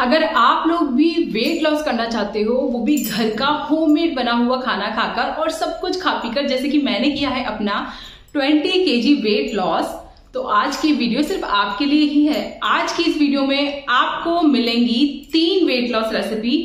अगर आप लोग भी वेट लॉस करना चाहते हो वो भी घर का होममेड बना हुआ खाना खाकर और सब कुछ खा पी कर जैसे कि मैंने किया है अपना 20 के वेट लॉस तो आज की वीडियो सिर्फ आपके लिए ही है आज की इस वीडियो में आपको मिलेंगी तीन वेट लॉस रेसिपी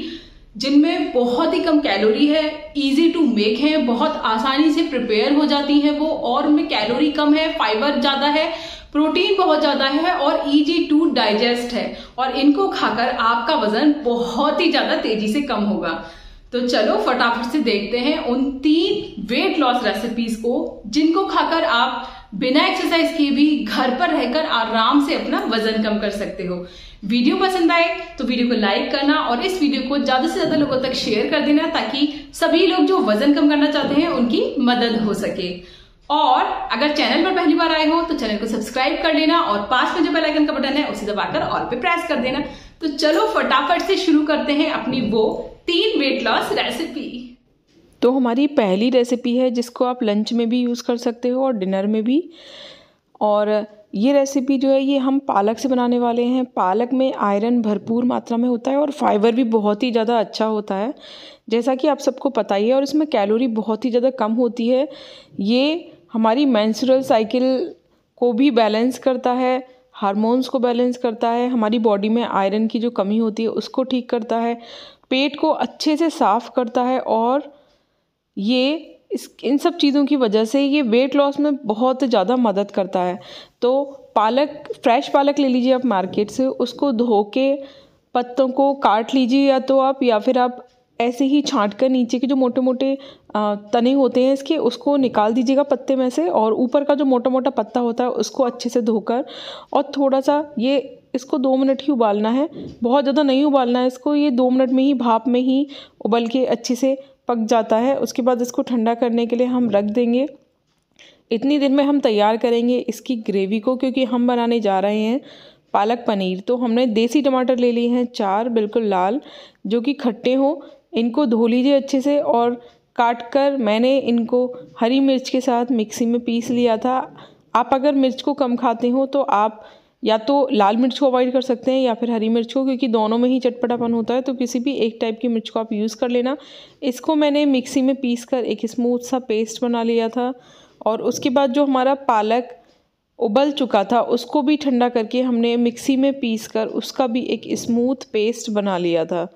जिनमें बहुत ही कम कैलोरी है इजी टू मेक है बहुत आसानी से प्रिपेयर हो जाती है वो और उनमें कैलोरी कम है फाइबर ज्यादा है प्रोटीन बहुत ज्यादा है और इजी e टू डाइजेस्ट है और इनको खाकर आपका वजन बहुत ही ज्यादा तेजी से कम होगा तो चलो फटाफट से देखते हैं उन तीन वेट लॉस रेसिपीज को जिनको खाकर आप बिना एक्सरसाइज किए भी घर पर रहकर आराम से अपना वजन कम कर सकते हो वीडियो पसंद आए तो वीडियो को लाइक करना और इस वीडियो को ज्यादा से ज्यादा लोगों तक शेयर कर देना ताकि सभी लोग जो वजन कम करना चाहते हैं उनकी मदद हो सके और अगर चैनल पर पहली बार आए हो तो चैनल को सब्सक्राइब कर लेना और पास में जो बेल आइकन का बटन है उसे दबाकर ऑल पे प्रेस कर देना तो चलो फटाफट से शुरू करते हैं अपनी वो तीन वेट लॉस रेसिपी तो हमारी पहली रेसिपी है जिसको आप लंच में भी यूज़ कर सकते हो और डिनर में भी और ये रेसिपी जो है ये हम पालक से बनाने वाले हैं पालक में आयरन भरपूर मात्रा में होता है और फाइबर भी बहुत ही ज़्यादा अच्छा होता है जैसा कि आप सबको पता ही है और इसमें कैलोरी बहुत ही ज़्यादा कम होती है ये हमारी मैंसुरल साइकिल को भी बैलेंस करता है हारमोन्स को बैलेंस करता है हमारी बॉडी में आयरन की जो कमी होती है उसको ठीक करता है पेट को अच्छे से साफ करता है और ये इस इन सब चीज़ों की वजह से ये वेट लॉस में बहुत ज़्यादा मदद करता है तो पालक फ्रेश पालक ले लीजिए आप मार्केट से उसको धो के पत्तों को काट लीजिए या तो आप या फिर आप ऐसे ही छाँट कर नीचे के जो मोटे मोटे तने होते हैं इसके उसको निकाल दीजिएगा पत्ते में से और ऊपर का जो मोटा मोटा पत्ता होता है उसको अच्छे से धोकर और थोड़ा सा ये इसको दो मिनट ही उबालना है बहुत ज़्यादा नहीं उबालना है इसको ये दो मिनट में ही भाप में ही उबल के अच्छे से पक जाता है उसके बाद इसको ठंडा करने के लिए हम रख देंगे इतनी देर में हम तैयार करेंगे इसकी ग्रेवी को क्योंकि हम बनाने जा रहे हैं पालक पनीर तो हमने देसी टमाटर ले लिए हैं चार बिल्कुल लाल जो कि खट्टे हों इनको धो लीजिए अच्छे से और काट कर मैंने इनको हरी मिर्च के साथ मिक्सी में पीस लिया था आप अगर मिर्च को कम खाते हो तो आप या तो लाल मिर्च को अवॉइड कर सकते हैं या फिर हरी मिर्च को क्योंकि दोनों में ही चटपटापन होता है तो किसी भी एक टाइप की मिर्च को आप यूज़ कर लेना इसको मैंने मिक्सी में पीस कर एक स्मूथ सा पेस्ट बना लिया था और उसके बाद जो हमारा पालक उबल चुका था उसको भी ठंडा करके हमने मिक्सी में पीस कर उसका भी एक स्मूथ पेस्ट बना लिया था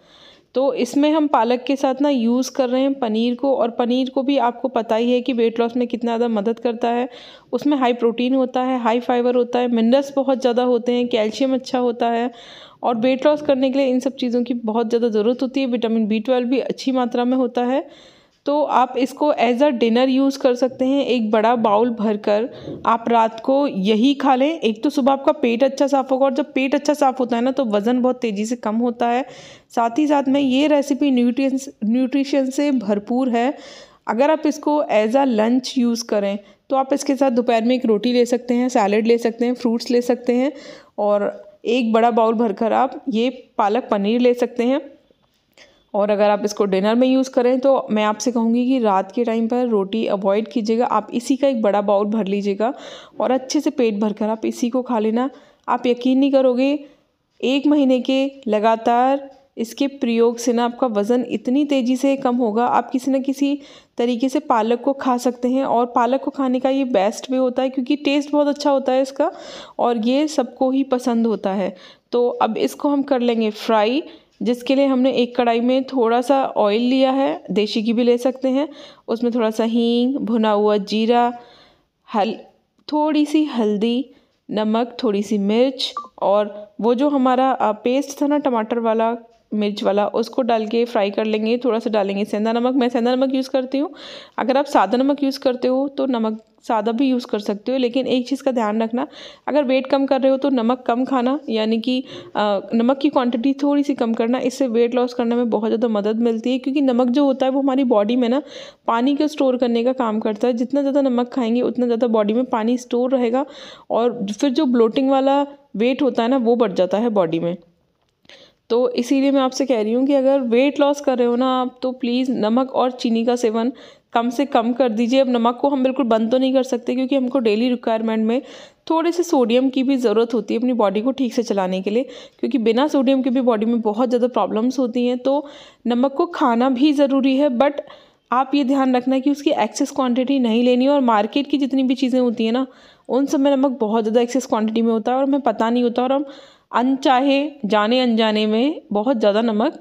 तो इसमें हम पालक के साथ ना यूज़ कर रहे हैं पनीर को और पनीर को भी आपको पता ही है कि वेट लॉस में कितना ज़्यादा मदद करता है उसमें हाई प्रोटीन होता है हाई फाइबर होता है मिनरल्स बहुत ज़्यादा होते हैं कैल्शियम अच्छा होता है और वेट लॉस करने के लिए इन सब चीज़ों की बहुत ज़्यादा ज़रूरत होती है विटामिन बी ट्वेल्व भी अच्छी मात्रा में होता है तो आप इसको एज अ डिनर यूज़ कर सकते हैं एक बड़ा बाउल भर कर आप रात को यही खा लें एक तो सुबह आपका पेट अच्छा साफ़ होगा और जब पेट अच्छा साफ़ होता है ना तो वज़न बहुत तेज़ी से कम होता है साथ ही साथ में ये रेसिपी न्यूट्रिय न्यूट्रिशन से भरपूर है अगर आप इसको एज आ लंच यूज़ करें तो आप इसके साथ दोपहर में एक रोटी ले सकते हैं सैलड ले सकते हैं फ्रूट्स ले सकते हैं और एक बड़ा बाउल भरकर आप ये पालक पनीर ले सकते हैं और अगर आप इसको डिनर में यूज़ करें तो मैं आपसे कहूँगी कि रात के टाइम पर रोटी अवॉइड कीजिएगा आप इसी का एक बड़ा बाउल भर लीजिएगा और अच्छे से पेट भरकर आप इसी को खा लेना आप यकीन नहीं करोगे एक महीने के लगातार इसके प्रयोग से ना आपका वज़न इतनी तेज़ी से कम होगा आप किसी न किसी तरीके से पालक को खा सकते हैं और पालक को खाने का ये बेस्ट भी होता है क्योंकि टेस्ट बहुत अच्छा होता है इसका और ये सबको ही पसंद होता है तो अब इसको हम कर लेंगे फ्राई जिसके लिए हमने एक कढ़ाई में थोड़ा सा ऑयल लिया है देसी घी भी ले सकते हैं उसमें थोड़ा सा हींग भुना हुआ जीरा हल थोड़ी सी हल्दी नमक थोड़ी सी मिर्च और वो जो हमारा पेस्ट था ना टमाटर वाला मिर्च वाला उसको डाल के फ्राई कर लेंगे थोड़ा सा डालेंगे सेंधा नमक मैं सेंधा नमक यूज़ करती हूँ अगर आप सादा नमक यूज़ करते हो तो नमक सादा भी यूज़ कर सकते हो लेकिन एक चीज़ का ध्यान रखना अगर वेट कम कर रहे हो तो नमक कम खाना यानी कि नमक की क्वांटिटी थोड़ी सी कम करना इससे वेट लॉस करने में बहुत ज़्यादा मदद मिलती है क्योंकि नमक जो होता है वो हमारी बॉडी में ना पानी को स्टोर करने का काम करता है जितना ज़्यादा नमक खाएंगे उतना ज़्यादा बॉडी में पानी स्टोर रहेगा और फिर जो ब्लोटिंग वाला वेट होता है ना वो बढ़ जाता है बॉडी में तो इसीलिए मैं आपसे कह रही हूँ कि अगर वेट लॉस कर रहे हो ना आप तो प्लीज़ नमक और चीनी का सेवन कम से कम कर दीजिए अब नमक को हम बिल्कुल बंद तो नहीं कर सकते क्योंकि हमको डेली रिक्वायरमेंट में थोड़े से सोडियम की भी ज़रूरत होती है अपनी बॉडी को ठीक से चलाने के लिए क्योंकि बिना सोडियम के भी बॉडी में बहुत ज़्यादा प्रॉब्लम्स होती हैं तो नमक को खाना भी ज़रूरी है बट आप ये ध्यान रखना कि उसकी एक्सेस क्वांटिटी नहीं लेनी और मार्केट की जितनी भी चीज़ें होती हैं ना उन सब में नमक बहुत ज़्यादा एक्सेस क्वांटिटी में होता है और हमें पता नहीं होता और हम अनचाहे जाने अनजाने में बहुत ज़्यादा नमक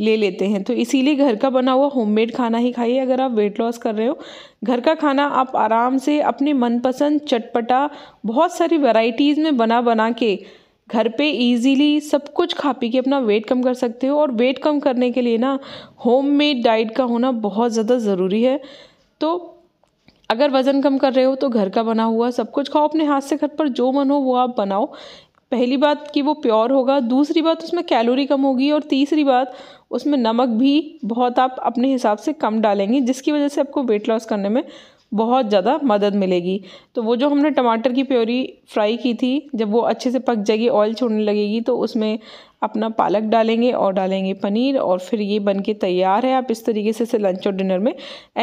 ले लेते हैं तो इसीलिए घर का बना हुआ होममेड खाना ही खाइए अगर आप वेट लॉस कर रहे हो घर का खाना आप आराम से अपने मनपसंद चटपटा बहुत सारी वैरायटीज़ में बना बना के घर पे इजीली सब कुछ खा पी के अपना वेट कम कर सकते हो और वेट कम करने के लिए ना होममेड डाइट का होना बहुत ज़्यादा ज़रूरी है तो अगर वज़न कम कर रहे हो तो घर का बना हुआ सब कुछ खाओ अपने हाथ से घर पर जो मन हो वो आप बनाओ पहली बात कि वो प्योर होगा दूसरी बात उसमें कैलोरी कम होगी और तीसरी बात उसमें नमक भी बहुत आप अपने हिसाब से कम डालेंगी जिसकी वजह से आपको वेट लॉस करने में बहुत ज़्यादा मदद मिलेगी तो वो जो हमने टमाटर की प्योरी फ्राई की थी जब वो अच्छे से पक जाएगी ऑयल छोड़ने लगेगी तो उसमें अपना पालक डालेंगे और डालेंगे पनीर और फिर ये बन के तैयार है आप इस तरीके से इसे लंच और डिनर में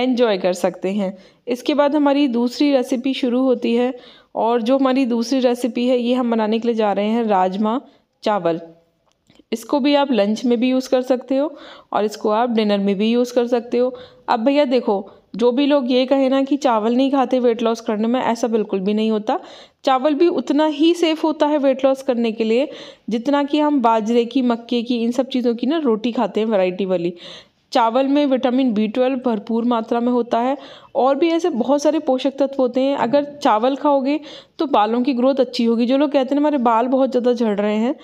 एन्जॉय कर सकते हैं इसके बाद हमारी दूसरी रेसिपी शुरू होती है और जो हमारी दूसरी रेसिपी है ये हम बनाने के लिए जा रहे हैं राजमा चावल इसको भी आप लंच में भी यूज़ कर सकते हो और इसको आप डिनर में भी यूज़ कर सकते हो अब भैया देखो जो भी लोग ये कहें ना कि चावल नहीं खाते वेट लॉस करने में ऐसा बिल्कुल भी नहीं होता चावल भी उतना ही सेफ़ होता है वेट लॉस करने के लिए जितना कि हम बाजरे की मक्के की इन सब चीज़ों की ना रोटी खाते हैं वैरायटी वाली चावल में विटामिन बी ट्वेल्व भरपूर मात्रा में होता है और भी ऐसे बहुत सारे पोषक तत्व होते हैं अगर चावल खाओगे तो बालों की ग्रोथ अच्छी होगी जो लोग कहते हैं हमारे बाल बहुत ज़्यादा झड़ रहे हैं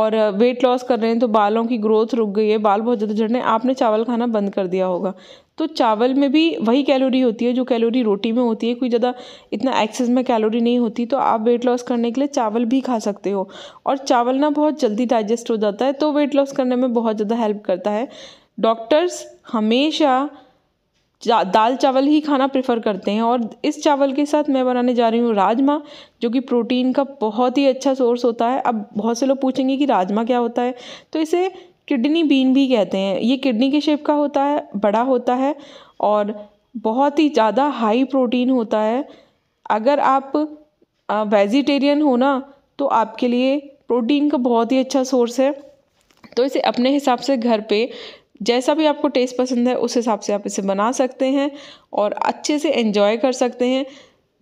और वेट लॉस कर रहे हैं तो बालों की ग्रोथ रुक गई है बाल बहुत ज़्यादा झड़ रहे हैं आपने चावल खाना बंद कर दिया होगा तो चावल में भी वही कैलोरी होती है जो कैलोरी रोटी में होती है कोई ज़्यादा इतना एक्सेस में कैलोरी नहीं होती तो आप वेट लॉस करने के लिए चावल भी खा सकते हो और चावल ना बहुत जल्दी डाइजेस्ट हो जाता है तो वेट लॉस करने में बहुत ज़्यादा हेल्प करता है डॉक्टर्स हमेशा दाल चावल ही खाना प्रेफर करते हैं और इस चावल के साथ मैं बनाने जा रही हूँ राजमा जो कि प्रोटीन का बहुत ही अच्छा सोर्स होता है अब बहुत से लोग पूछेंगे कि राजमा क्या होता है तो इसे किडनी बीन भी कहते हैं ये किडनी के शेप का होता है बड़ा होता है और बहुत ही ज़्यादा हाई प्रोटीन होता है अगर आप वेजिटेरियन हो ना तो आपके लिए प्रोटीन का बहुत ही अच्छा सोर्स है तो इसे अपने हिसाब से घर पे जैसा भी आपको टेस्ट पसंद है उस हिसाब से आप इसे बना सकते हैं और अच्छे से एंजॉय कर सकते हैं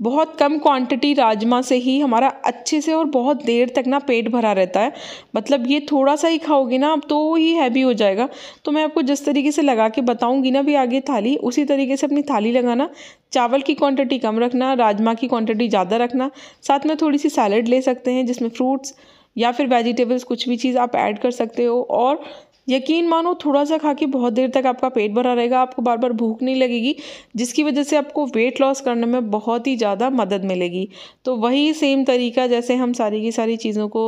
बहुत कम क्वांटिटी राजमा से ही हमारा अच्छे से और बहुत देर तक ना पेट भरा रहता है मतलब ये थोड़ा सा ही खाओगे ना अब तो ही हैवी हो जाएगा तो मैं आपको जिस तरीके से लगा के बताऊंगी ना भी आगे थाली उसी तरीके से अपनी थाली लगाना चावल की क्वांटिटी कम रखना राजमा की क्वांटिटी ज़्यादा रखना साथ में थोड़ी सी सैलड ले सकते हैं जिसमें फ्रूट्स या फिर वेजिटेबल्स कुछ भी चीज़ आप ऐड कर सकते हो और यकीन मानो थोड़ा सा खा के बहुत देर तक आपका पेट भरा रहेगा आपको बार बार भूख नहीं लगेगी जिसकी वजह से आपको वेट लॉस करने में बहुत ही ज़्यादा मदद मिलेगी तो वही सेम तरीका जैसे हम सारी की सारी चीज़ों को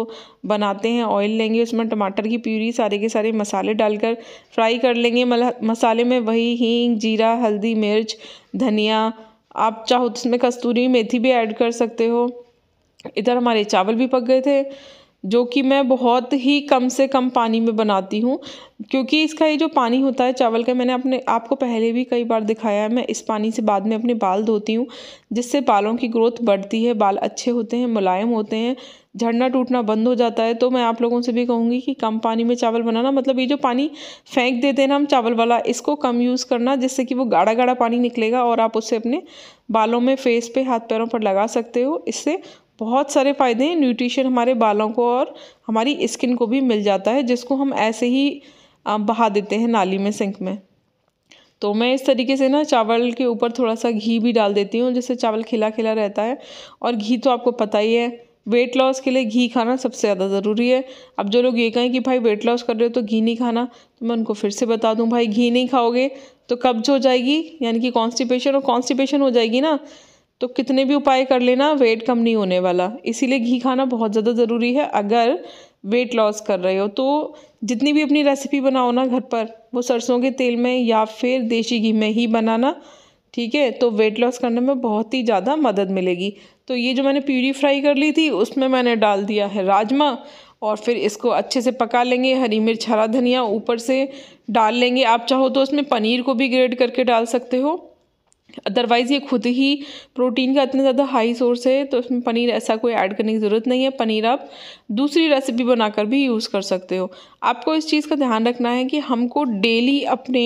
बनाते हैं ऑयल लेंगे उसमें टमाटर की प्यूरी सारे के सारे मसाले डालकर फ्राई कर लेंगे मसाले में वही हींग जीरा हल्दी मिर्च धनिया आप चाहो तो उसमें कस्तूरी मेथी भी ऐड कर सकते हो इधर हमारे चावल भी पक गए थे जो कि मैं बहुत ही कम से कम पानी में बनाती हूँ क्योंकि इसका ये जो पानी होता है चावल का मैंने अपने आपको पहले भी कई बार दिखाया है मैं इस पानी से बाद में अपने बाल धोती हूँ जिससे बालों की ग्रोथ बढ़ती है बाल अच्छे होते हैं मुलायम होते हैं झड़ना टूटना बंद हो जाता है तो मैं आप लोगों से भी कहूँगी कि कम पानी में चावल बनाना मतलब ये जो पानी फेंक देते हैं ना हम चावल वाला इसको कम यूज़ करना जिससे कि वो गाढ़ा गाढ़ा पानी निकलेगा और आप उससे अपने बालों में फेस पे हाथ पैरों पर लगा सकते हो इससे बहुत सारे फ़ायदे हैं न्यूट्रिशन हमारे बालों को और हमारी स्किन को भी मिल जाता है जिसको हम ऐसे ही बहा देते हैं नाली में सिंक में तो मैं इस तरीके से ना चावल के ऊपर थोड़ा सा घी भी डाल देती हूँ जिससे चावल खिला खिला रहता है और घी तो आपको पता ही है वेट लॉस के लिए घी खाना सबसे ज़्यादा ज़रूरी है अब जो लोग ये कहें कि भाई वेट लॉस कर रहे हो तो घी नहीं खाना तो मैं उनको फिर से बता दूँ भाई घी नहीं खाओगे तो कब्ज हो जाएगी यानी कि कॉन्स्टिपेशन और कॉन्स्टिपेशन हो जाएगी ना तो कितने भी उपाय कर लेना वेट कम नहीं होने वाला इसीलिए घी खाना बहुत ज़्यादा ज़रूरी है अगर वेट लॉस कर रहे हो तो जितनी भी अपनी रेसिपी बनाओ ना घर पर वो सरसों के तेल में या फिर देसी घी में ही बनाना ठीक है तो वेट लॉस करने में बहुत ही ज़्यादा मदद मिलेगी तो ये जो मैंने प्यूरी फ्राई कर ली थी उसमें मैंने डाल दिया है राजमा और फिर इसको अच्छे से पका लेंगे हरी मिर्च हरा धनिया ऊपर से डाल लेंगे आप चाहो तो उसमें पनीर को भी ग्रेड करके डाल सकते हो अदरवाइज़ ये खुद ही प्रोटीन का इतना ज़्यादा हाई सोर्स है तो इसमें पनीर ऐसा कोई ऐड करने की ज़रूरत नहीं है पनीर आप दूसरी रेसिपी बनाकर भी यूज़ कर सकते हो आपको इस चीज़ का ध्यान रखना है कि हमको डेली अपने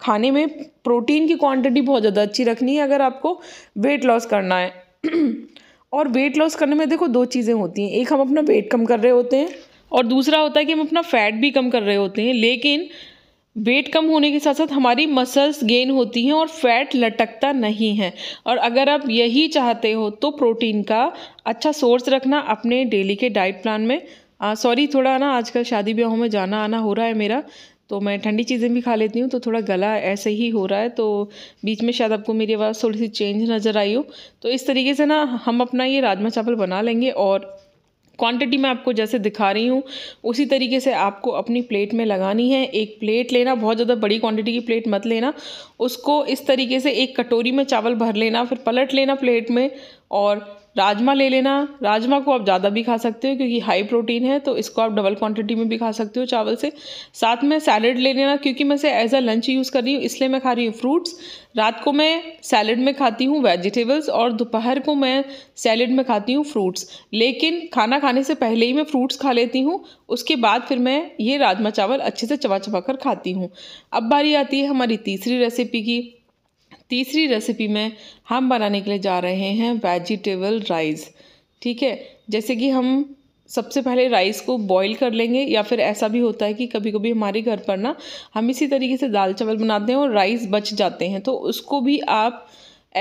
खाने में प्रोटीन की क्वांटिटी बहुत ज़्यादा अच्छी रखनी है अगर आपको वेट लॉस करना है और वेट लॉस करने में देखो दो चीज़ें होती हैं एक हम अपना वेट कम कर रहे होते हैं और दूसरा होता है कि हम अपना फ़ैट भी कम कर रहे होते हैं लेकिन वेट कम होने के साथ साथ हमारी मसल्स गेन होती हैं और फैट लटकता नहीं है और अगर आप यही चाहते हो तो प्रोटीन का अच्छा सोर्स रखना अपने डेली के डाइट प्लान में सॉरी थोड़ा ना आजकल शादी ब्याहों में जाना आना हो रहा है मेरा तो मैं ठंडी चीज़ें भी खा लेती हूँ तो थोड़ा गला ऐसे ही हो रहा है तो बीच में शायद आपको मेरी आवाज़ थोड़ी सी चेंज नज़र आई हो तो इस तरीके से ना हम अपना ये राजमा चावल बना लेंगे और क्वांटिटी मैं आपको जैसे दिखा रही हूँ उसी तरीके से आपको अपनी प्लेट में लगानी है एक प्लेट लेना बहुत ज़्यादा बड़ी क्वांटिटी की प्लेट मत लेना उसको इस तरीके से एक कटोरी में चावल भर लेना फिर पलट लेना प्लेट में और राजमा ले लेना राजमा को आप ज़्यादा भी खा सकते हो क्योंकि हाई प्रोटीन है तो इसको आप डबल क्वांटिटी में भी खा सकते हो चावल से साथ में सैलड ले लेना क्योंकि मैं इसे एज अ लंच यूज़ कर रही हूँ इसलिए मैं खा रही हूँ फ्रूट्स रात को मैं सैलड में खाती हूँ वेजिटेबल्स और दोपहर को मैं सैलड में खाती हूँ फ्रूट्स लेकिन खाना खाने से पहले ही मैं फ्रूट्स खा लेती हूँ उसके बाद फिर मैं ये राजमा चावल अच्छे से चबा चबा कर खाती हूँ अब बारी आती है हमारी तीसरी रेसिपी की तीसरी रेसिपी में हम बनाने के लिए जा रहे हैं वेजिटेबल राइस ठीक है जैसे कि हम सबसे पहले राइस को बॉईल कर लेंगे या फिर ऐसा भी होता है कि कभी कभी हमारे घर पर ना हम इसी तरीके से दाल चावल बनाते हैं और राइस बच जाते हैं तो उसको भी आप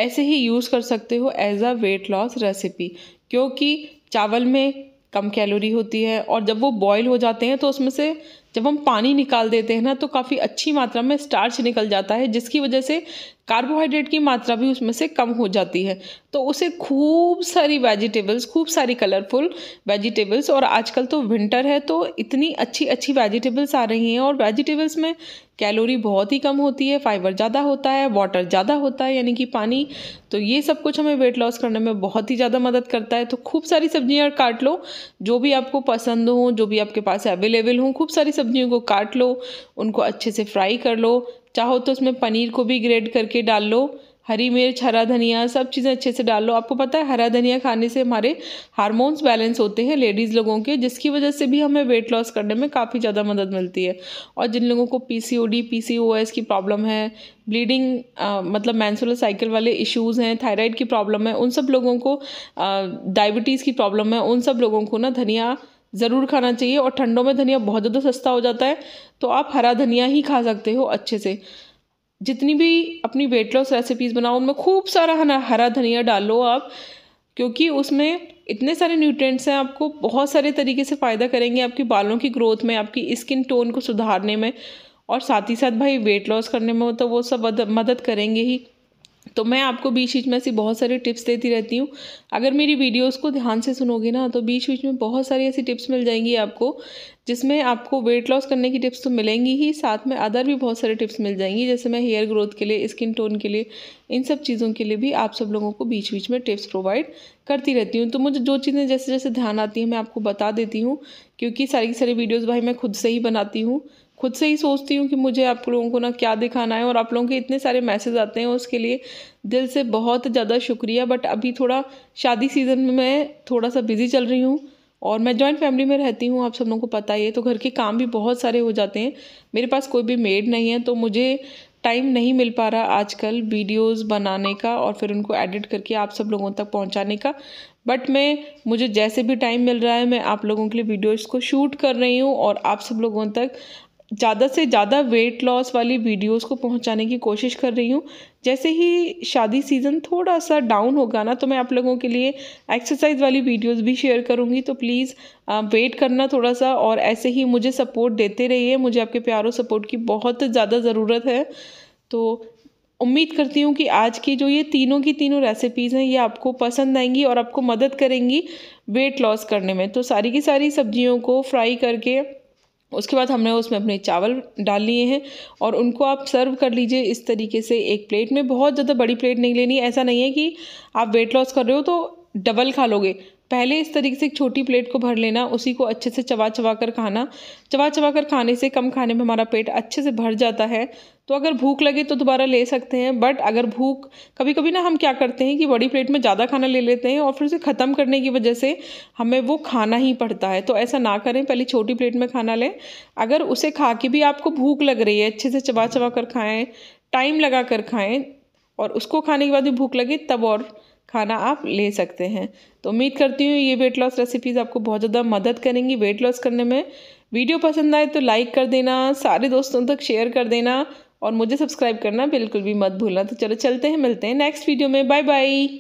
ऐसे ही यूज़ कर सकते हो as a weight loss recipe क्योंकि चावल में कम कैलोरी होती है और जब वो बॉयल हो जाते हैं तो उसमें से जब हम पानी निकाल देते हैं ना तो काफ़ी अच्छी मात्रा में स्टार्च निकल जाता है जिसकी वजह से कार्बोहाइड्रेट की मात्रा भी उसमें से कम हो जाती है तो उसे खूब सारी वेजिटेबल्स खूब सारी कलरफुल वेजिटेबल्स और आजकल तो विंटर है तो इतनी अच्छी अच्छी वेजिटेबल्स आ रही हैं और वेजिटेबल्स में कैलोरी बहुत ही कम होती है फाइबर ज़्यादा होता है वाटर ज़्यादा होता है यानी कि पानी तो ये सब कुछ हमें वेट लॉस करने में बहुत ही ज़्यादा मदद करता है तो खूब सारी सब्जियाँ काट लो जो भी आपको पसंद हो जो भी आपके पास अवेलेबल हों खूब सारी सब्जियों को काट लो उनको अच्छे से फ्राई कर लो चाहो तो उसमें पनीर को भी ग्रेड करके डाल लो हरी मिर्च हरा धनिया सब चीज़ें अच्छे से डाल लो आपको पता है हरा धनिया खाने से हमारे हार्मोन्स बैलेंस होते हैं लेडीज़ लोगों के जिसकी वजह से भी हमें वेट लॉस करने में काफ़ी ज़्यादा मदद मिलती है और जिन लोगों को पीसीओडी पीसीओएस की प्रॉब्लम है ब्लीडिंग आ, मतलब मैंसुलर साइकिल वाले इश्यूज़ हैं थायराइड की प्रॉब्लम है उन सब लोगों को डायबिटीज़ की प्रॉब्लम है उन सब लोगों को ना धनिया ज़रूर खाना चाहिए और ठंडों में धनिया बहुत ज़्यादा सस्ता हो जाता है तो आप हरा धनिया ही खा सकते हो अच्छे से जितनी भी अपनी वेट लॉस रेसिपीज़ बनाओ उनमें खूब सारा हरा धनिया डालो आप क्योंकि उसमें इतने सारे न्यूट्रिएंट्स हैं आपको बहुत सारे तरीके से फ़ायदा करेंगे आपके बालों की ग्रोथ में आपकी स्किन टोन को सुधारने में और साथ ही साथ भाई वेट लॉस करने में तो वो सब मदद करेंगे ही तो मैं आपको बीच बीच में ऐसी बहुत सारी टिप्स देती रहती हूँ अगर मेरी वीडियोस को ध्यान से सुनोगे ना तो बीच बीच में बहुत सारी ऐसी टिप्स मिल जाएंगी आपको जिसमें आपको वेट लॉस करने की टिप्स तो मिलेंगी ही साथ में अदर भी बहुत सारे टिप्स मिल जाएंगी जैसे मैं हेयर ग्रोथ के लिए स्किन टोन के लिए इन सब चीज़ों के लिए भी आप सब लोगों को बीच बीच में टिप्स प्रोवाइड करती रहती हूँ तो मुझे जो चीज़ें जैसे जैसे ध्यान आती हैं मैं आपको बता देती हूँ क्योंकि सारी की सारी वीडियोज़ भाई मैं खुद से ही बनाती हूँ खुद से ही सोचती हूँ कि मुझे आप लोगों को ना क्या दिखाना है और आप लोगों के इतने सारे मैसेज आते हैं उसके लिए दिल से बहुत ज़्यादा शुक्रिया बट अभी थोड़ा शादी सीज़न में मैं थोड़ा सा बिज़ी चल रही हूँ और मैं जॉइंट फैमिली में रहती हूँ आप सब लोगों को पता ही है तो घर के काम भी बहुत सारे हो जाते हैं मेरे पास कोई भी मेड नहीं है तो मुझे टाइम नहीं मिल पा रहा आजकल वीडियोज़ बनाने का और फिर उनको एडिट करके आप सब लोगों तक पहुँचाने का बट मैं मुझे जैसे भी टाइम मिल रहा है मैं आप लोगों के लिए वीडियोज़ को शूट कर रही हूँ और आप सब लोगों तक ज़्यादा से ज़्यादा वेट लॉस वाली वीडियोस को पहुंचाने की कोशिश कर रही हूँ जैसे ही शादी सीज़न थोड़ा सा डाउन होगा ना तो मैं आप लोगों के लिए एक्सरसाइज वाली वीडियोस भी शेयर करूँगी तो प्लीज़ वेट करना थोड़ा सा और ऐसे ही मुझे सपोर्ट देते रहिए मुझे आपके प्यारों सपोर्ट की बहुत ज़्यादा ज़रूरत है तो उम्मीद करती हूँ कि आज की जो ये तीनों की तीनों रेसिपीज़ हैं ये आपको पसंद आएंगी और आपको मदद करेंगी वेट लॉस करने में तो सारी की सारी सब्जियों को फ्राई करके उसके बाद हमने उसमें अपने चावल डाल लिए हैं और उनको आप सर्व कर लीजिए इस तरीके से एक प्लेट में बहुत ज़्यादा बड़ी प्लेट नहीं लेनी ऐसा नहीं है कि आप वेट लॉस कर रहे हो तो डबल खा लोगे पहले इस तरीके से एक छोटी प्लेट को भर लेना उसी को अच्छे से चबा चबा कर खाना चबा चबा कर खाने से कम खाने में हमारा पेट अच्छे से भर जाता है तो अगर भूख लगे तो दोबारा ले सकते हैं बट अगर भूख कभी कभी ना हम क्या करते हैं कि बड़ी प्लेट में ज़्यादा खाना ले लेते हैं और फिर उसे ख़त्म करने की वजह से हमें वो खाना ही पड़ता है तो ऐसा ना करें पहले छोटी प्लेट में खाना लें अगर उसे खा के भी आपको भूख लग रही है अच्छे से चबा चबा कर खाएँ टाइम लगा कर खाएँ और उसको खाने के बाद भी भूख लगे तब और खाना आप ले सकते हैं तो उम्मीद करती हूँ ये वेट लॉस रेसिपीज़ आपको बहुत ज़्यादा मदद करेंगी वेट लॉस करने में वीडियो पसंद आए तो लाइक कर देना सारे दोस्तों तक शेयर कर देना और मुझे सब्सक्राइब करना बिल्कुल भी मत भूलना तो चलो चलते हैं मिलते हैं नेक्स्ट वीडियो में बाय बाय